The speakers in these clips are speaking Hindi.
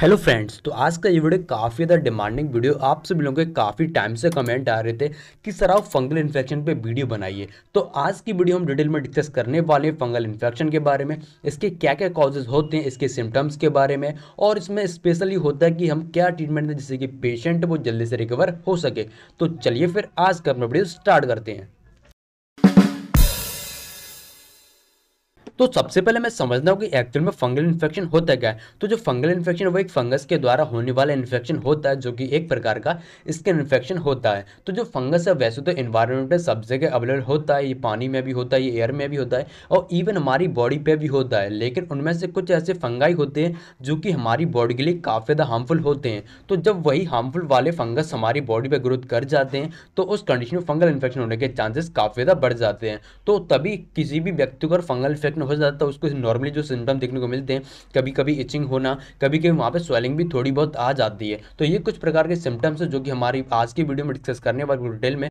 हेलो फ्रेंड्स तो आज का ये वीडियो काफ़ी ज़्यादा डिमांडिंग वीडियो आप सभी लोगों के काफ़ी टाइम से कमेंट आ रहे थे कि सर आप फंगल इन्फेक्शन पे वीडियो बनाइए तो आज की वीडियो हम डिटेल में डिस्कस करने वाले हैं फंगल इन्फेक्शन के बारे में इसके क्या क्या कॉजेज़ होते हैं इसके सिम्टम्स के बारे में और इसमें स्पेशली होता है कि हम क्या ट्रीटमेंट दें जिससे कि पेशेंट वो जल्दी से रिकवर हो सके तो चलिए फिर आज का अपना वीडियो स्टार्ट करते हैं तो सबसे पहले मैं समझना हूँ कि एक्चुअल में फंगल इन्फेक्शन होता क्या है तो जो फंगल इन्फेक्शन वो एक फंगस के द्वारा होने वाला इन्फेक्शन होता है जो कि एक प्रकार का स्किन इन्फेक्शन होता है तो जो फंगस है वैसे तो इन्वायरमेंट में सब जगह अवेलेबल होता है ये पानी में भी होता है ये एयर में भी होता है और इवन हमारी बॉडी पर भी होता है लेकिन उनमें से कुछ ऐसे फंगाई होते हैं जो कि हमारी बॉडी के लिए काफ़ी ज़्यादा हार्मफुल होते हैं तो जब वही हार्मफुल वाले फंगस हमारी बॉडी पर ग्रोथ कर जाते हैं तो उस कंडीशन में फंगल इन्फेक्शन होने के चांसेस काफ़ी ज़्यादा बढ़ जाते हैं तो तभी किसी भी व्यक्ति को फंगल इन्फेक्शन हो जाता है उसको नॉर्मली जो सिम्टम देखने को मिलते हैं कभी कभी इचिंग होना कभी कभी वहाँ पर स्वेलिंग भी थोड़ी बहुत आ जाती है तो ये कुछ प्रकार के सिम्टम्स हैं जो कि हमारी आज की वीडियो में डिस्कस करने वाले डिटेल में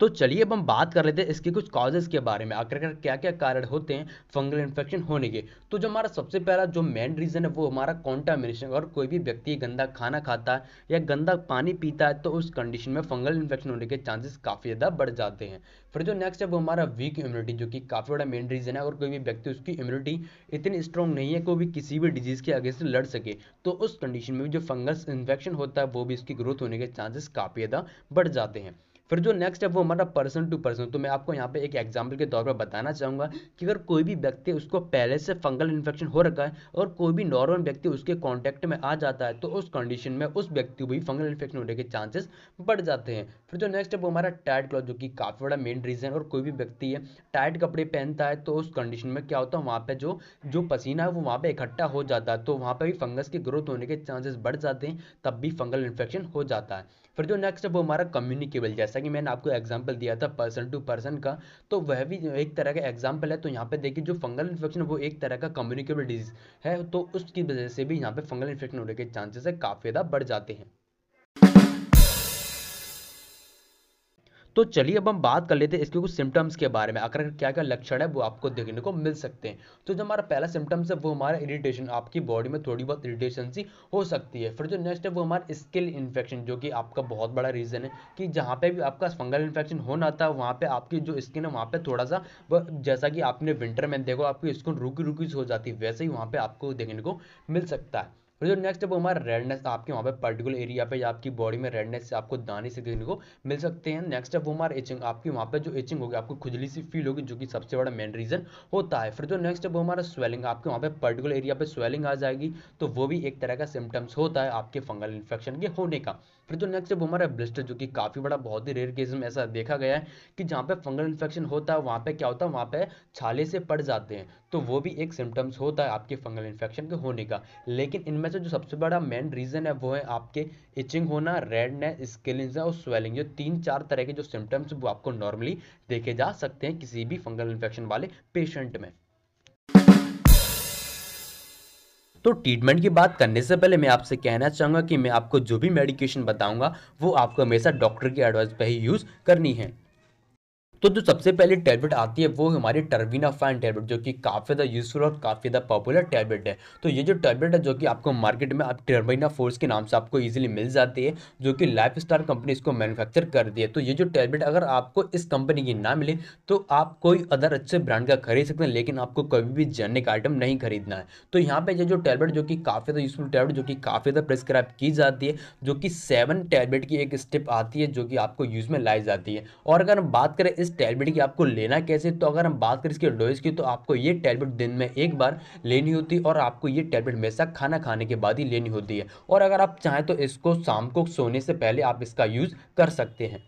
तो चलिए अब हम बात कर लेते हैं इसके कुछ कॉजेज के बारे में आखिरकार क्या क्या कारण होते हैं फंगल इन्फेक्शन होने के तो जो हमारा सबसे पहला जो मेन रीज़न है वो हमारा कॉन्टामिनेशन अगर कोई भी व्यक्ति गंदा खाना खाता है या गंदा पानी पीता है तो उस कंडीशन में फंगल इन्फेक्शन होने के चांसेस काफ़ी ज़्यादा बढ़ जाते हैं फिर जो नेक्स्ट है वो हमारा वीक इम्यूनिटी जो कि काफ़ी बड़ा मेन रीज़न है अगर कोई भी व्यक्ति उसकी इम्यूनिटी इतनी स्ट्रॉन्ग नहीं है कि वो भी किसी भी डिजीज़ के अगेंस्ट लड़ सके तो उस कंडीशन में भी जो फंगस इन्फेक्शन होता है वो भी इसकी ग्रोथ होने के चांसेस काफ़ी ज़्यादा बढ़ जाते हैं फिर जो नेक्स्ट है वो हमारा पर्सन टू पर्सन तो मैं आपको यहाँ पे एक एग्जाम्पल के तौर पर बताना चाहूँगा कि अगर कोई भी व्यक्ति उसको पहले से फंगल इन्फेक्शन हो रखा है और कोई भी नॉर्मल व्यक्ति उसके कॉन्टैक्ट में आ जाता है तो उस कंडीशन में उस व्यक्ति को भी फंगल इन्फेक्शन होने के चांसेस बढ़ जाते हैं फिर जो नेक्स्ट है वो हमारा टाइट क्लॉथ जो कि काफ़ी बड़ा मेन रीज़न और कोई भी व्यक्ति है टाइट कपड़े पहनता है तो उस कंडीशन में क्या होता है वहाँ पर जो जो पसीना है वो वहाँ पर इकट्ठा हो जाता है तो वहाँ पर भी फंगस की ग्रोथ होने के चांसेस बढ़ जाते हैं तब भी फंगल इन्फेक्शन हो जाता है फिर जो नेक्स्ट है वो हमारा कम्युनिकेबल जैसा कि मैंने आपको एग्जाम्पल दिया था पर्सन टू पर्सन का तो वह भी एक तरह का एग्जाम्पल है तो यहाँ पे देखिए जो फंगल इन्फेक्शन वो एक तरह का कम्युनिकेबल डिजीज है तो उसकी वजह से भी यहाँ पे फंगल इन्फेक्शन होने के चांसेस है काफ़ी ज़्यादा बढ़ जाते हैं तो चलिए अब हम बात कर लेते हैं इसके कुछ सिम्टम्स के बारे में अगर क्या क्या लक्षण है वो आपको देखने को मिल सकते हैं तो जो हमारा पहला सिम्टम्स है वो हमारा इरीटेशन आपकी बॉडी में थोड़ी बहुत इरीटेशन सी हो सकती है फिर जो नेक्स्ट है वो हमारा स्किल इन्फेक्शन जो कि आपका बहुत बड़ा रीज़न है कि जहाँ पे भी आपका फंगल इन्फेक्शन होना था वहाँ पे आपकी जो स्किन है वहाँ पे थोड़ा सा जैसा कि आपने विंटर में देखो आपकी स्किन रुकी रुकी हो जाती है वैसे ही वहाँ पे आपको देखने को मिल सकता है फिर जो नेक्स्ट है वो हमारा रेडनेस आपके वहाँ पे पर्टिकुलर एरिया पे या आपकी बॉडी में रेडनेस से आपको दाने से देखने को मिल सकते हैं नेक्स्ट है वो हमारा इचिंग आपकी वहाँ पे जो इचिंग होगी आपको खुजली सी फील होगी जो कि सबसे बड़ा मेन रीजन होता है फिर जो नेक्स्ट है वो हमारा स्वेलिंग आपके वहाँ पे पर्टिकुलर एरिया पे स्वेलिंग आ जाएगी तो वो भी एक तरह का सिम्टम्स होता है आपके फंगल इन्फेक्शन के होने का फिर जो नेक्स्ट वो हमारा ब्लिस्टर जो कि काफ़ी बड़ा बहुत ही रेयर केस में ऐसा देखा गया है कि जहाँ पे फंगल इन्फेक्शन होता है वहाँ पे क्या होता है वहाँ पे छाले से पड़ जाते हैं तो वो भी एक सिम्टम्स होता है आपके फंगल इन्फेक्शन के होने का लेकिन इनमें से जो सबसे बड़ा मेन रीज़न है वो है आपके इचिंग होना रेडनेस स्किलिंग और स्वेलिंग जो तीन चार तरह के जो सिम्टम्स वो आपको नॉर्मली देखे जा सकते हैं किसी भी फंगल इन्फेक्शन वाले पेशेंट में तो ट्रीटमेंट की बात करने से पहले मैं आपसे कहना चाहूँगा कि मैं आपको जो भी मेडिकेशन बताऊँगा वो आपको हमेशा डॉक्टर की एडवाइस पर ही यूज़ करनी है तो जो सबसे पहले टैबलेट आती है वो हमारी फाइन टैबलेट जो कि काफ़ी ज़्यादा यूजफुल और काफ़ी ज़्यादा पॉपुलर टैबलेट है तो ये जो टैबलेट है जो कि आपको मार्केट में आप टर्बीना फोर्स के नाम से आपको ईजिली मिल जाती है जो कि लाइफ स्टार कंपनी इसको मैन्युफैक्चर कर दी है तो ये जो टैबलेट अगर आपको इस कंपनी की ना मिले तो आप कोई अदर अच्छे ब्रांड का खरीद सकते हैं लेकिन आपको कभी भी जेनिक आइटम नहीं खरीदना है तो यहाँ पर ये जो टैबलेट जो कि काफ़ी ज़्यादा यूजफुल टैबलेट जो कि काफ़ी ज़्यादा प्रिस्क्राइब की जाती है जो कि सेवन टैबलेट की एक स्टेप आती है जो कि आपको यूज़ में लाई जाती है और अगर हम बात करें इस इस टैबलेट की आपको लेना कैसे तो अगर हम बात करें इसके डोज की तो आपको ये टैबलेट दिन में एक बार लेनी होती है और आपको ये टैबलेट हमेशा खाना खाने के बाद ही लेनी होती है और अगर आप चाहें तो इसको शाम को सोने से पहले आप इसका यूज़ कर सकते हैं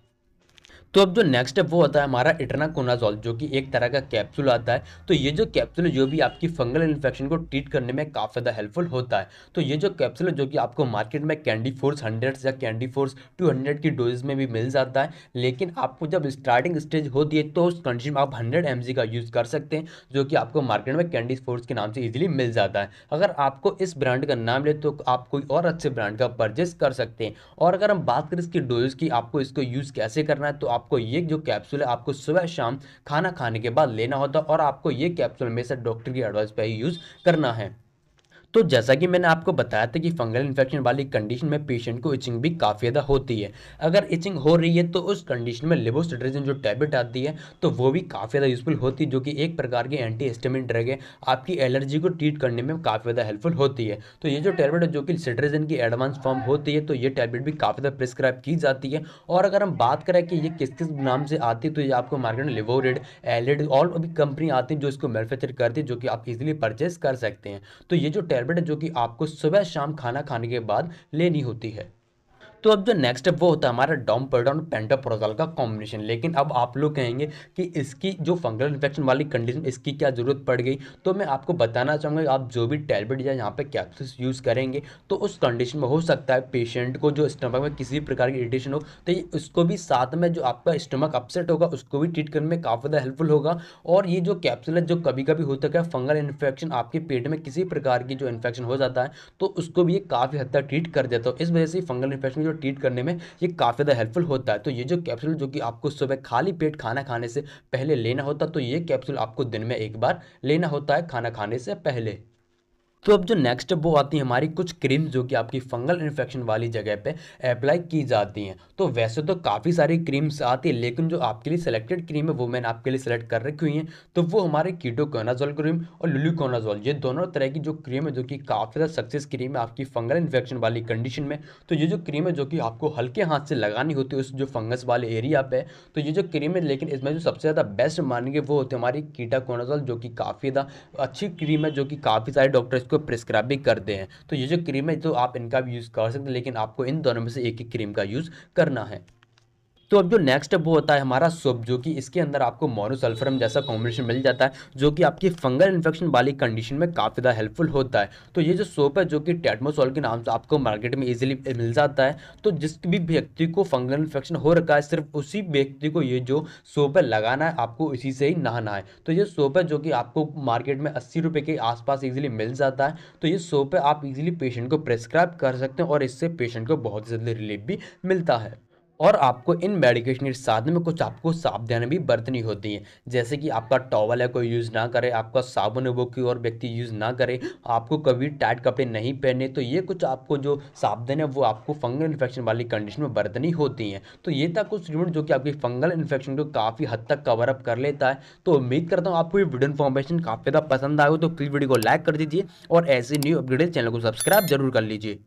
तो अब जो नेक्स्ट स्टेप वो होता है हमारा इटनाकोनाजोल जो कि एक तरह का कैप्सूल आता है तो ये जो कैप्सूल जो भी आपकी फंगल इन्फेक्शन को ट्रीट करने में काफ़ी ज़्यादा हेल्पफुल होता है तो ये जो कैप्सूल जो कि आपको मार्केट में कैंडी फोर्स हंड्रेड या कैंडी फोर्स टू की डोजेज में भी मिल जाता है लेकिन आपको जब स्टार्टिंग स्टेज होती है तो उस कंडीशन में आप हंड्रेड एम का यूज़ कर सकते हैं जो कि आपको मार्केट में कैंडी फोर्स के नाम से ईजिली मिल जाता है अगर आपको इस ब्रांड का नाम ले तो आप कोई और अच्छे ब्रांड का परचेज कर सकते हैं और अगर हम बात करें इसकी डोजेज की आपको इसको यूज़ कैसे करना है तो आपको ये जो कैप्सूल है आपको सुबह शाम खाना खाने के बाद लेना होता है और आपको ये कैप्सूल हमेशा डॉक्टर की एडवाइस पर ही यूज़ करना है तो जैसा कि मैंने आपको बताया था कि फंगल इन्फेक्शन वाली कंडीशन में पेशेंट को इचिंग भी काफ़ी ज़्यादा होती है अगर इचिंग हो रही है तो उस कंडीशन में लिबोसिट्रेजन जो टैबलेट आती है तो वो भी काफ़ी ज़्यादा यूजफुल होती है जो कि एक प्रकार की एंटी एस्टेमिन ड्रग है आपकी एलर्जी को ट्रीट करने में काफ़ी ज़्यादा हेल्पफुल होती है तो ये जो टैबलेट है जो कि सिट्रेजन की एडवांस फॉर्म होती है तो ये टैबलेट भी काफ़ी ज़्यादा प्रिस्क्राइब की जाती है और अगर हम बात करें कि ये किस किस नाम से आती है तो ये आपको मार्केट में लिवोरेड एलिड और भी कंपनी आती है जो इसको मैनुफेक्चर करती है जो कि आप इजिली परचेज कर सकते हैं तो ये जो टैबलेट कार्बोहाइड्रेट जो कि आपको सुबह शाम खाना खाने के बाद लेनी होती है तो अब जो नेक्स्ट वो होता है हमारा डोमपेडोन पेंटोप्रोजल का कॉम्बिनेशन लेकिन अब आप लोग कहेंगे कि इसकी जो फंगल इन्फेक्शन वाली कंडीशन इसकी क्या ज़रूरत पड़ गई तो मैं आपको बताना चाहूँगा आप जो भी टैबलेट या यहाँ पर कैप्सूल यूज़ करेंगे तो उस कंडीशन में हो सकता है पेशेंट को जो स्टमक में किसी भी प्रकार की इरिटेशन हो तो उसको भी साथ में जो आपका स्टमक अपसेट होगा उसको भी ट्रीट करने में काफ़ी ज़्यादा हेल्पफुल होगा और ये जो कैप्सूल है जो कभी कभी होता है फंगल इन्फेक्शन आपके पेट में किसी प्रकार की जो इन्फेक्शन हो जाता है तो उसको भी ये काफ़ी हद तक ट्रीट कर देता है इस वजह से फंगल इन्फेक्शन और ट्रीट करने में ये काफ़ी ज़्यादा हेल्पफुल होता है तो ये जो कैप्सूल जो कि आपको सुबह खाली पेट खाना खाने से पहले लेना होता तो ये कैप्सूल आपको दिन में एक बार लेना होता है खाना खाने से पहले तो अब जो नेक्स्ट वो आती है हमारी कुछ क्रीम जो कि आपकी फंगल इन्फेक्शन वाली जगह पे अप्लाई की जाती हैं तो वैसे तो काफ़ी सारी क्रीम्स आती है लेकिन जो आपके लिए सिलेक्टेड क्रीम है वो मैंने आपके लिए सेलेक्ट कर रखी हुई हैं तो वो हमारे कीटोकोनाजोल क्रीम और लुलिकोनाजोल ये दोनों तरह की जो क्रीम है जो कि काफ़ी ज़्यादा सक्सेस क्रीम है आपकी फंगल इन्फेक्शन वाली कंडीशन में तो ये जो क्रीम है जो कि आपको हल्के हाथ से लगानी होती है उस जो फंगस वाले एरिया पर तो ये जो क्रीम है लेकिन इसमें जो सबसे ज़्यादा बेस्ट मानेंगे वो होती है हमारी कीटाकोनाजोल जो कि काफ़ी ज़्यादा अच्छी क्रीम है जो कि काफ़ी सारे डॉक्टर्स इसको प्रिस्क्राइब भी करते हैं तो ये जो क्रीम है तो आप इनका भी यूज़ कर सकते हैं लेकिन आपको इन दोनों में से एक ही क्रीम का यूज़ करना है तो अब जो नेक्स्ट अब होता है हमारा सोप जो कि इसके अंदर आपको मोनोसल्फरम जैसा कॉम्बिनेशन मिल जाता है जो कि आपकी फंगल इन्फेक्शन वाली कंडीशन में काफ़ी ज़्यादा हेल्पफुल होता है तो ये जो सोप है जो कि टेटमोसोल के नाम से आपको मार्केट में ईजिली मिल जाता है तो जिस भी व्यक्ति को फंगल इन्फेक्शन हो रखा है सिर्फ उसी व्यक्ति को ये जो सोप है लगाना है आपको इसी से ही नहाना है तो ये सोप है जो कि आपको मार्केट में अस्सी रुपये के आसपास ईजिली मिल जाता है तो ये सोप है आप ईजिली पेशेंट को प्रेस्क्राइब कर सकते हैं और इससे पेशेंट को बहुत जल्दी रिलीफ भी मिलता है और आपको इन मेडिकेशन साधन में कुछ आपको सावधानी भी बरतनी होती है जैसे कि आपका टॉवल है कोई यूज़ ना करे आपका साबुन है वो कोई और व्यक्ति यूज़ ना करे आपको कभी टाइट कपड़े नहीं पहने तो ये कुछ आपको जो सावधान है वो आपको फंगल इन्फेक्शन वाली कंडीशन में बरतनी होती हैं तो ये था कुछ रूट जो कि आपकी फंगल इन्फेक्शन को काफ़ी हद तक कवरअप कर लेता है तो उम्मीद करता हूँ आपको ये वीडियो इन्फॉर्मेशन काफ़ी ज़्यादा पसंद आए हो तो प्लीज़ वीडियो को लाइक कर दीजिए और ऐसे न्यू अपडेटेड चैनल को सब्सक्राइब जरूर कर लीजिए